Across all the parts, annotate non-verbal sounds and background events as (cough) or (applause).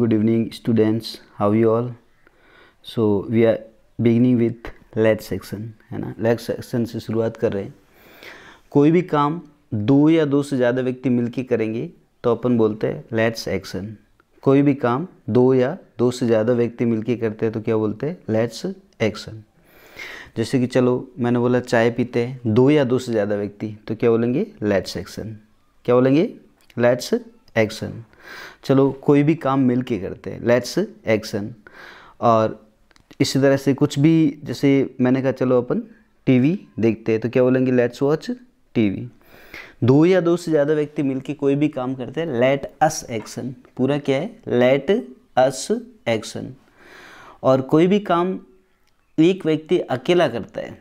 good evening students how you all so we are beginning with let section है ना late section से शुरुआत कर रहे हैं कोई भी काम दो या दो से ज़्यादा व्यक्ति मिलकर करेंगे तो अपन बोलते हैं लेट्स एक्शन कोई भी काम दो या दो से ज़्यादा व्यक्ति मिलकर करते हैं तो क्या बोलते हैं लेट्स एक्शन जैसे कि चलो मैंने बोला चाय पीते हैं दो या दो से ज़्यादा व्यक्ति तो क्या बोलेंगे लेट्स एक्शन क्या बोलेंगे लेट्स एक्शन चलो कोई भी काम मिल के करते हैं लेट्स एक्शन और इसी तरह से कुछ भी जैसे मैंने कहा चलो अपन टीवी देखते हैं तो क्या बोलेंगे लेट्स वॉच टीवी दो या दो से ज़्यादा व्यक्ति के कोई भी काम करते हैं लेट अस एक्शन पूरा क्या है लेट अस एक्शन और कोई भी काम एक व्यक्ति अकेला करता है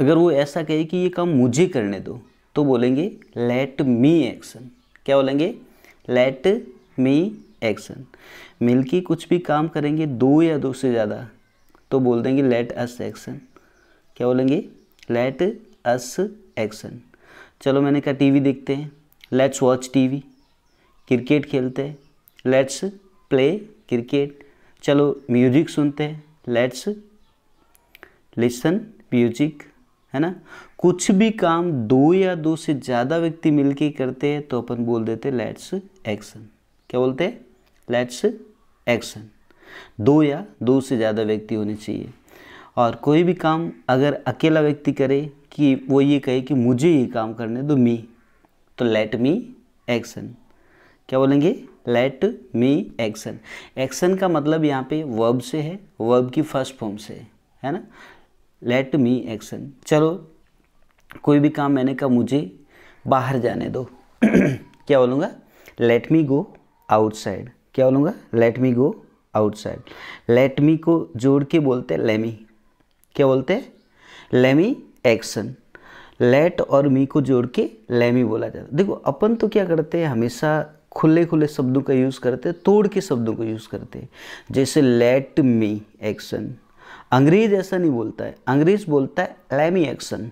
अगर वो ऐसा कहे कि ये काम मुझे करने दो तो बोलेंगे लेट मी एक्शन क्या बोलेंगे लेट मी एक्शन मिल कुछ भी काम करेंगे दो या दो से ज़्यादा तो बोल देंगे लेट अस एक्शन क्या बोलेंगे लेट अस एक्शन चलो मैंने कहा टीवी देखते हैं लेट्स वॉच टीवी क्रिकेट खेलते हैं लेट्स प्ले क्रिकेट चलो म्यूजिक सुनते हैं लेट्स लिसन म्यूजिक है ना कुछ भी काम दो या दो से ज़्यादा व्यक्ति मिलके करते हैं तो अपन बोल देते लेट्स एक्शन क्या बोलते हैं लेट्स एक्शन दो या दो से ज़्यादा व्यक्ति होने चाहिए और कोई भी काम अगर अकेला व्यक्ति करे कि वो ये कहे कि मुझे ये काम करने दो मी तो लेट मी एक्शन क्या बोलेंगे लेट मी एक्शन एक्शन का मतलब यहाँ पे वर्ब से है वर्ब की फर्स्ट फॉर्म से है ना लेट मी एक्शन चलो कोई भी काम मैंने कहा मुझे बाहर जाने दो (clears throat) क्या बोलूँगा लेट मी गो आउटसाइड क्या बोलूँगा let me go outside let me को जोड़ के बोलते हैं लेमी क्या बोलते हैं लेमी एक्शन लेट और मी को जोड़ के लेमी बोला जाता है देखो अपन तो क्या करते हैं हमेशा खुले खुले शब्दों का यूज़ करते हैं तोड़ के शब्दों को यूज़ करते हैं जैसे लेट मी एक्शन अंग्रेज ऐसा नहीं बोलता है अंग्रेज बोलता है लेमी एक्शन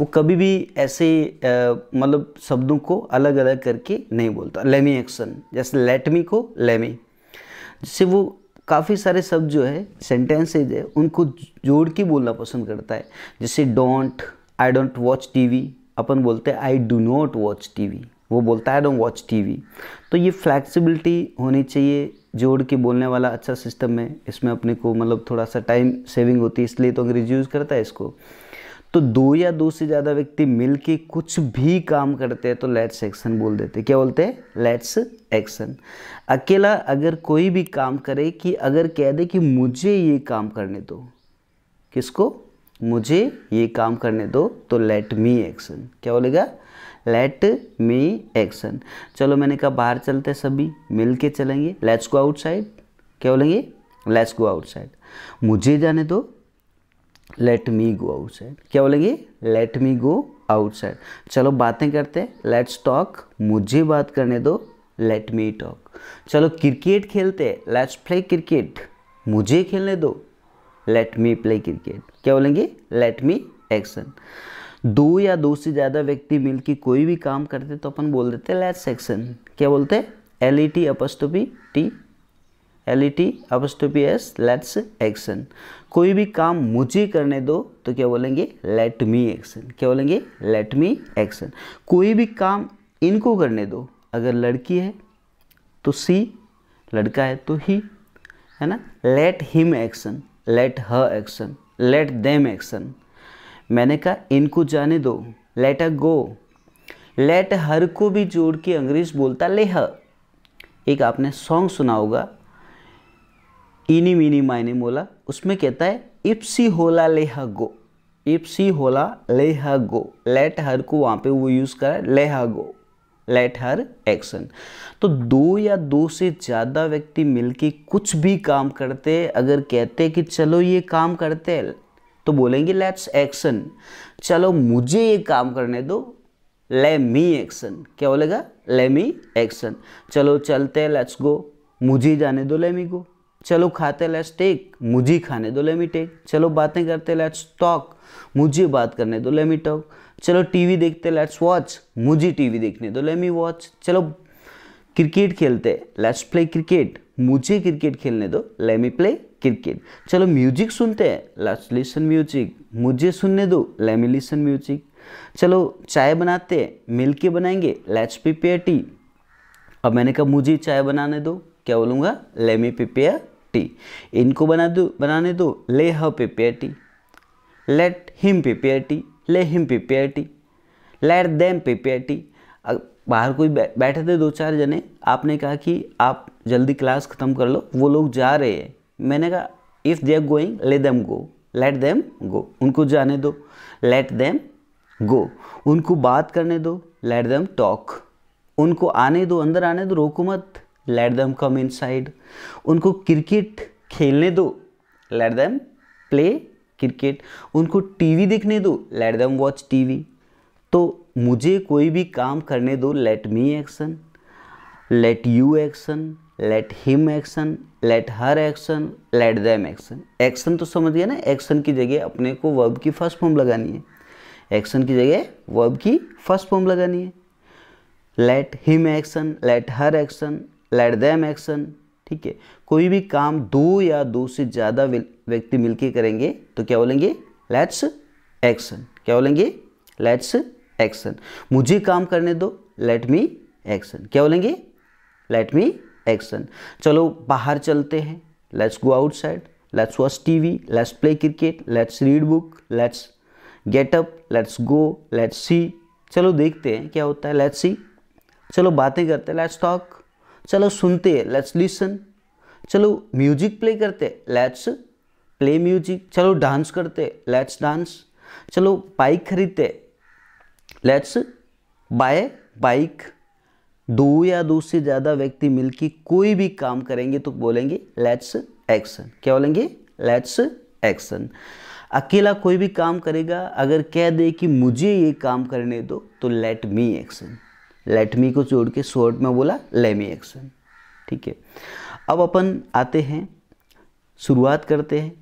वो कभी भी ऐसे मतलब शब्दों को अलग अलग करके नहीं बोलता लेमी एक्शन जैसे लेटमी को लेमी जिससे वो काफ़ी सारे शब्द जो है सेंटेंसेज है उनको जोड़ के बोलना पसंद करता है जैसे don't I don't watch TV अपन बोलते हैं I do not watch TV वो बोलता है आई डोंट वॉच टीवी तो ये फ्लैक्सिबिलिटी होनी चाहिए जोड़ के बोलने वाला अच्छा सिस्टम है इसमें अपने को मतलब थोड़ा सा टाइम सेविंग होती है इसलिए तो अंग्रेजी यूज़ करता है इसको तो दो या दो से ज़्यादा व्यक्ति मिल के कुछ भी काम करते हैं तो लेट्स एक्शन बोल देते क्या बोलते हैं लेट्स एक्शन अकेला अगर कोई भी काम करे कि अगर कह दे कि मुझे ये काम करने दो किसको मुझे ये काम करने दो तो लेट मी एक्शन क्या बोलेगा लेट मी एक्शन चलो मैंने कहा बाहर चलते सभी मिल के चलेंगे लेट्स गो आउटसाइड क्या बोलेंगे लेट्स गो आउटसाइड मुझे जाने दो लेट मी गो आउटसाइड क्या बोलेगी लेट मी गो आउटसाइड चलो बातें करते लेट्स टॉक मुझे बात करने दो लेट मी टॉक चलो क्रिकेट खेलते लेट्स प्ले क्रिकेट मुझे खेलने दो लेट मी प्ले क्रिकेट क्या बोलेंगे लेट मी एक्शन दो या दो से ज़्यादा व्यक्ति मिलकर कोई भी काम करते तो अपन बोल देते लेट्स एक्शन क्या बोलते हैं L E e T apostrophe T L E T apostrophe S let's action कोई भी काम मुझे करने दो तो क्या बोलेंगे लेट मी एक्शन क्या बोलेंगे लेट मी एक्शन कोई भी काम इनको करने दो अगर लड़की है तो सी लड़का है तो ही है ना let him action let her action let them action मैंने कहा इनको जाने दो लेट अ गो लेट हर को भी जोड़ के अंग्रेज बोलता ले ह एक आपने सॉन्ग सुना होगा इनी मिनी माइनी मोला उसमें कहता है इप्सी होला ले हा गो इफ होला ले हा गो लेट हर को वहाँ पे वो यूज़ करा है ले हा गो लेट हर एक्शन तो दो या दो से ज़्यादा व्यक्ति मिलके कुछ भी काम करते अगर कहते कि चलो ये काम करते हैं तो बोलेंगे लेट्स एक्शन चलो मुझे ये काम करने दो ले मी एक्शन क्या बोलेगा ले मी एक्शन चलो चलते हैं लेट्स गो मुझे जाने दो ले मी को चलो खाते लेट्स टेक मुझे खाने दो लेमी टेक चलो बातें करते लेट्स टॉक मुझे बात करने दो लेमी टॉक चलो टीवी देखते लेट्स वॉच मुझे टीवी देखने दो लेमी वॉच चलो क्रिकेट खेलते लेट्स प्ले क्रिकेट मुझे क्रिकेट खेलने दो लेमी प्ले क्रिकेट चलो म्यूजिक सुनते हैं लेट्स लिसन म्यूजिक मुझे सुनने दो लेमी लिसन म्यूजिक चलो चाय बनाते मिल के बनाएंगे लेट्स प्रिपेयर टी अब मैंने कहा मुझे चाय बनाने दो क्या बोलूँगा लेमी प्रिपेयर टी इनको बना दो बनाने दो let her prepare tea let him prepare tea let him prepare tea let them prepare tea बाहर कोई बैठे थे दो चार जने आपने कहा कि आप जल्दी क्लास ख़त्म कर लो वो लोग जा रहे हैं मैंने कहा if they are going let them go let them go उनको जाने दो लेट देम गो उनको बात करने दो लेट देम टॉक उनको आने दो अंदर आने दो रोको मत लेट दम कम साइड उनको क्रिकेट खेलने दो लेट दम प्ले क्रिकेट उनको टीवी देखने दो लेट दम वॉच टीवी तो मुझे कोई भी काम करने दो let me action let you action let him action let her action let them action action तो समझ गया ना एक्शन की जगह अपने को वर्ब की फर्स्ट फॉर्म लगानी है एक्शन की जगह वर्ब की फर्स्ट फॉर्म लगानी है let him action let her action let them action ठीक है कोई भी काम दो या दो से ज़्यादा व्यक्ति मिलकर करेंगे तो क्या बोलेंगे लेट्स एक्शन क्या बोलेंगे लेट्स एक्शन मुझे काम करने दो लेट मी एक्शन क्या बोलेंगे लेट मी एक्शन चलो बाहर चलते हैं let's go outside let's watch TV let's play cricket let's read book let's get up let's go let's see चलो देखते हैं क्या होता है लेट्स सी चलो बातें करते हैं लेट्स टॉक चलो सुनते हैं लेट्स लिसन चलो म्यूजिक प्ले करते लेट्स प्ले म्यूजिक चलो डांस करते लेट्स डांस चलो बाइक खरीदते लेट्स बाय बाइक दो या दो से ज़्यादा व्यक्ति मिलकर कोई भी काम करेंगे तो बोलेंगे लेट्स एक्शन क्या बोलेंगे लेट्स एक्शन अकेला कोई भी काम करेगा अगर कह दे कि मुझे ये काम करने दो तो लेट मी एक्शन लेटमी को जोड़ के शॉर्ट में बोला लेमी एक्शन ठीक है अब अपन आते हैं शुरुआत करते हैं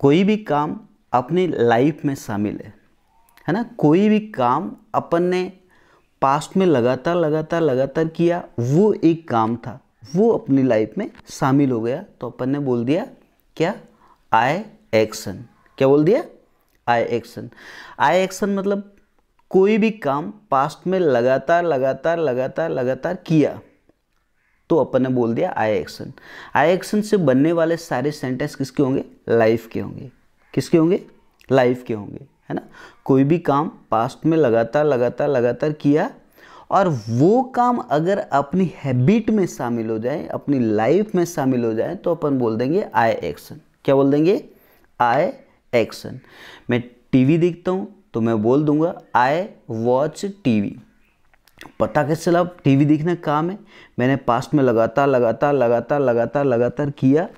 कोई भी काम अपनी लाइफ में शामिल है है ना कोई भी काम अपन ने पास्ट में लगातार लगातार लगातार किया वो एक काम था वो अपनी लाइफ में शामिल हो गया तो अपन ने बोल दिया क्या आई एक्शन क्या बोल दिया आई एक्शन आई एक्शन मतलब कोई भी काम पास्ट में लगातार लगातार लगातार लगातार किया तो अपन ने बोल दिया आई एक्शन आई एक्शन से बनने वाले सारे सेंटेंस किसके होंगे लाइफ के होंगे किसके होंगे लाइफ के होंगे है ना कोई भी काम पास्ट में लगातार लगातार लगातार किया और वो काम अगर अपनी हैबिट में शामिल हो जाए अपनी लाइफ में शामिल हो जाए तो अपन बोल देंगे आई एक्शन क्या बोल देंगे आई एक्शन मैं टीवी देखता हूँ तो मैं बोल दूंगा आई वॉच टीवी पता कैसे चला टीवी देखने का काम है मैंने पास्ट में लगातार लगातार लगातार लगातार लगातार किया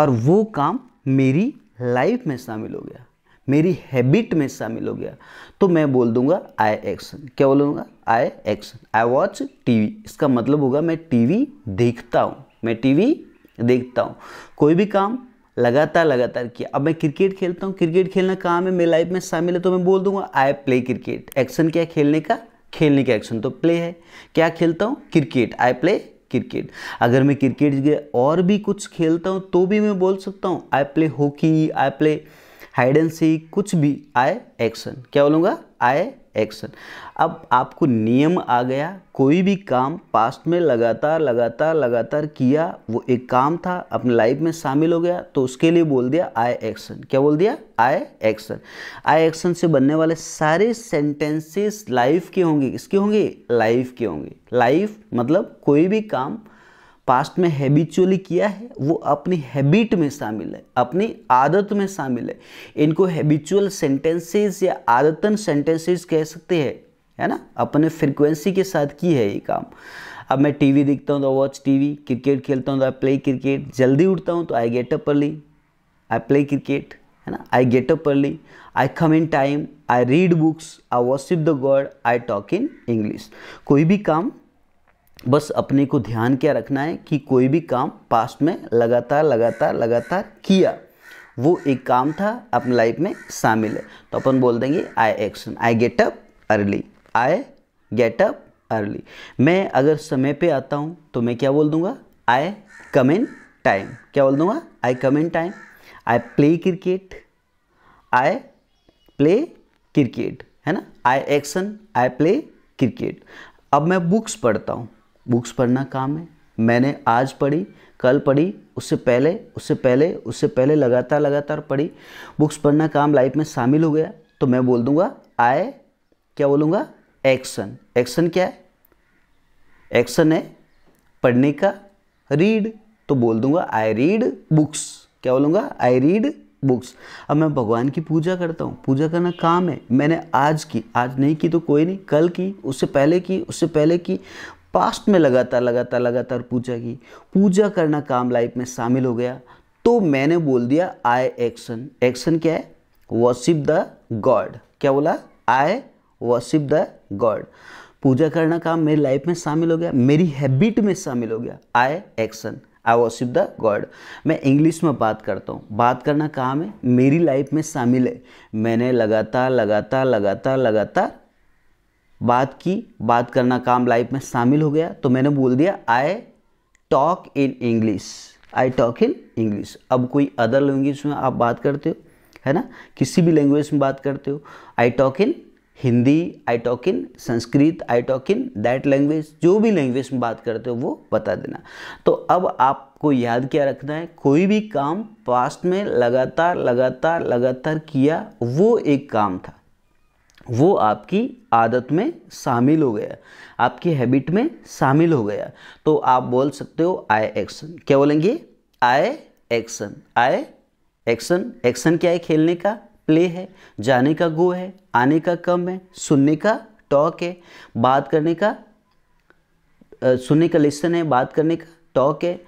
और वो काम मेरी लाइफ में शामिल हो गया मेरी हैबिट में शामिल हो गया तो मैं बोल दूंगा आई एक्शन क्या बोलूँगा I action I watch TV इसका मतलब होगा मैं टीवी देखता हूँ मैं टीवी देखता हूँ कोई भी काम लगातार लगातार किया अब मैं क्रिकेट खेलता हूँ क्रिकेट खेलना काम है मेरी लाइफ में शामिल है तो मैं बोल दूंगा आई प्ले क्रिकेट एक्शन क्या खेलने का खेलने का एक्शन तो प्ले है क्या खेलता हूँ क्रिकेट आई प्ले क्रिकेट अगर मैं क्रिकेट और भी कुछ खेलता हूँ तो भी मैं बोल सकता हूँ I play hockey I play hide and seek कुछ भी आई एक्शन क्या बोलूँगा आए एक्शन अब आपको नियम आ गया कोई भी काम पास्ट में लगातार लगातार लगातार किया वो एक काम था अपने लाइफ में शामिल हो गया तो उसके लिए बोल दिया आई एक्शन क्या बोल दिया आई एक्शन आई एक्शन से बनने वाले सारे सेंटेंसेस लाइफ के होंगे किसके होंगे लाइफ के होंगे लाइफ मतलब कोई भी काम पास्ट में हैबिचुअली किया है वो अपनी हैबिट में शामिल है अपनी आदत में शामिल है इनको हैबिचुअल सेंटेंसेस या आदतन सेंटेंसेस कह सकते हैं है ना अपने फ्रिक्वेंसी के साथ की है ये काम अब मैं टीवी देखता हूँ तो वॉच टीवी क्रिकेट खेलता हूँ तो आई प्ले क्रिकेट जल्दी उठता हूँ तो I get up early I play cricket है ना I get up early I come in time I read books I worship the God I talk in English कोई भी काम बस अपने को ध्यान क्या रखना है कि कोई भी काम पास्ट में लगातार लगातार लगातार किया वो एक काम था अपने लाइफ में शामिल है तो अपन बोल देंगे I action I get up early I get up early मैं अगर समय पे आता हूँ तो मैं क्या बोल दूँगा आई कम इन टाइम क्या बोल दूँगा I come in time I play cricket I play cricket है ना I action I play cricket अब मैं बुक्स पढ़ता हूँ बुक्स पढ़ना काम है मैंने आज पढ़ी कल पढ़ी उससे पहले उससे पहले उससे पहले लगातार लगातार पढ़ी बुक्स पढ़ना काम लाइफ में शामिल हो गया तो मैं बोल दूंगा आए क्या बोलूँगा एक्शन एक्शन क्या है एक्शन है पढ़ने का रीड तो बोल दूंगा आई रीड बुक्स क्या बोलूँगा आई रीड बुक्स अब मैं भगवान की पूजा करता हूँ पूजा करना काम है मैंने आज की आज नहीं की तो कोई नहीं कल की उससे पहले की उससे पहले की पास्ट में लगातार लगातार लगातार पूजा की पूजा करना काम लाइफ में शामिल हो गया तो मैंने बोल दिया आई एक्शन एक्शन क्या है वर्शिप द गॉड क्या बोला आई वसिप द गॉड पूजा करना काम मेरी लाइफ में शामिल हो गया मेरी हैबिट में शामिल हो गया I action I worship the God मैं इंग्लिश में बात करता हूँ बात करना काम है मेरी लाइफ में शामिल है मैंने लगातार लगातार लगातार लगातार बात की बात करना काम लाइफ में शामिल हो गया तो मैंने बोल दिया I talk in English I talk in English अब कोई अदर लैंग्वेज में आप बात करते हो है ना किसी भी लैंग्वेज में बात करते हो I talk in Hindi I talk in Sanskrit I talk in that language जो भी लैंग्वेज में बात करते हो वो बता देना तो अब आपको याद क्या रखना है कोई भी काम पास्ट में लगातार लगातार लगातार किया वो एक काम था वो आपकी आदत में शामिल हो गया आपकी हैबिट में शामिल हो गया तो आप बोल सकते हो आई एक्शन क्या बोलेंगे I action I action action क्या है खेलने का प्ले है जाने का गो है आने का कम है सुनने का टॉक है बात करने का सुनने का लिसन है बात करने का टॉक है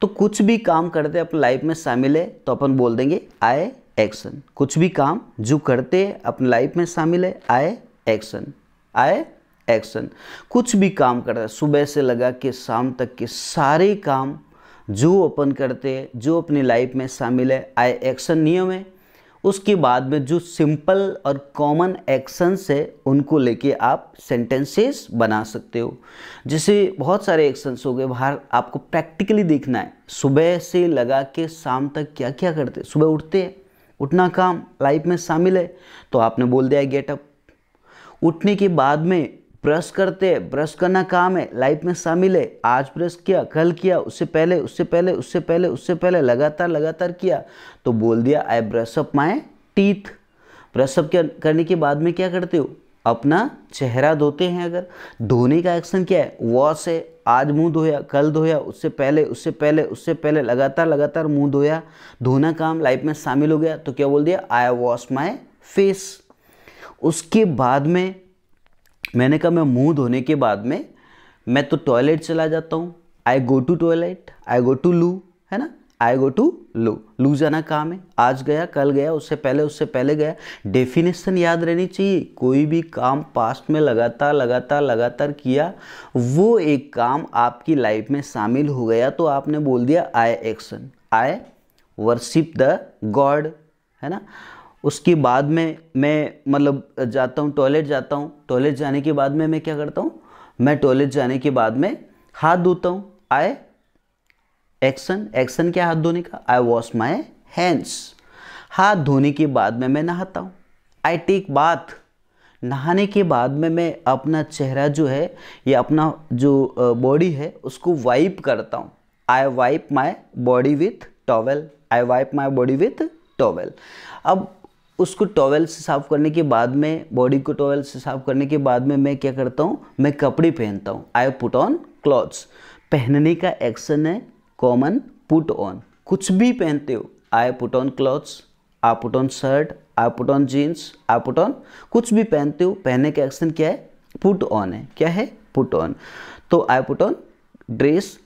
तो कुछ भी काम करते अपने अपनी लाइफ में शामिल है तो अपन बोल देंगे आई एक्शन कुछ भी काम जो करते अपने लाइफ में शामिल है आए एक्शन आए एक्शन कुछ भी काम कर रहा है सुबह से लगा के शाम तक के सारे काम जो अपन करते हैं जो अपनी लाइफ में शामिल है आए एक्शन नियम है उसके बाद में जो सिंपल और कॉमन एक्शंस है उनको लेके आप सेंटेंसेस बना सकते हो जैसे बहुत सारे एक्शंस हो गए बाहर आपको प्रैक्टिकली देखना है सुबह से लगा के शाम तक क्या क्या करते सुबह उठते हैं उठना काम लाइफ में शामिल है तो आपने बोल दिया गेटअप उठने के बाद में ब्रश करते हैं ब्रश करना काम है लाइफ में शामिल है आज ब्रश किया कल किया उससे पहले उससे पहले उससे पहले उससे पहले लगातार लगातार किया तो बोल दिया I brush up my teeth brush up करने के बाद में क्या करते हो अपना चेहरा धोते हैं अगर धोने का एक्शन क्या है वॉश है आज मुंह धोया कल धोया उससे पहले उससे पहले उससे पहले लगातार लगातार मुंह धोया धोना काम लाइफ में शामिल हो गया तो क्या बोल दिया आई वॉश माई फेस उसके बाद में मैंने कहा मैं मुंह धोने के बाद में मैं तो टॉयलेट चला जाता हूँ I go to toilet I go to loo है ना आई गो टू लू लू जाना काम है आज गया कल गया उससे पहले उससे पहले गया डेफिनेशन याद रहनी चाहिए कोई भी काम पास्ट में लगातार लगातार लगातार किया वो एक काम आपकी लाइफ में शामिल हो गया तो आपने बोल दिया I action I worship the God है ना उसके बाद में मैं मतलब जाता हूँ टॉयलेट जाता हूँ टॉयलेट जाने के बाद में मैं क्या करता हूँ मैं टॉयलेट जाने के बाद में हाथ धोता हूँ आई एक्शन एक्शन क्या हाथ धोने का आई वॉश माई हैंड्स हाथ धोने के बाद में मैं नहाता हूँ आई टेक बाथ नहाने के बाद में मैं अपना चेहरा जो है या अपना जो बॉडी है उसको वाइप करता हूँ I wipe my body with towel I wipe my body with towel अब उसको टॉवेल से साफ़ करने के बाद में बॉडी को टॉवेल से साफ़ करने के बाद में मैं क्या करता हूँ मैं कपड़े पहनता हूँ आई पुट ऑन क्लॉथ्स पहनने का एक्शन है कॉमन पुट ऑन कुछ भी पहनते हो I put on clothes I put on shirt I put on jeans I put on कुछ भी पहनते हो पहनने का एक्शन क्या है पुट ऑन है क्या है पुट ऑन तो आई पुट ऑन ड्रेस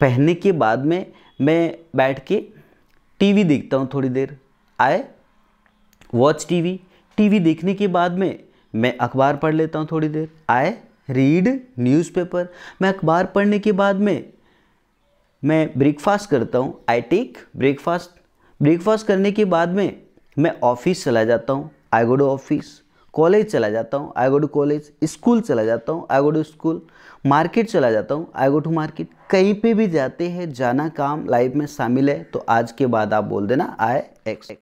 पहनने के बाद में मैं बैठ के टीवी देखता हूँ थोड़ी देर आए वॉच टीवी टीवी देखने के बाद में मैं अखबार पढ़ लेता हूँ थोड़ी देर आए रीड न्यूज़पेपर मैं अखबार पढ़ने के बाद में मैं ब्रेकफास्ट करता हूँ आई टेक ब्रेकफास्ट ब्रेकफास्ट करने के बाद में मैं ऑफिस चला जाता हूँ I go to office college चला जाता हूँ I go to college school चला जाता हूँ I go to school market चला जाता हूँ आई गो टू मार्केट कहीं पे भी जाते हैं जाना काम लाइफ में शामिल है तो आज के बाद आप बोल देना आई एक्स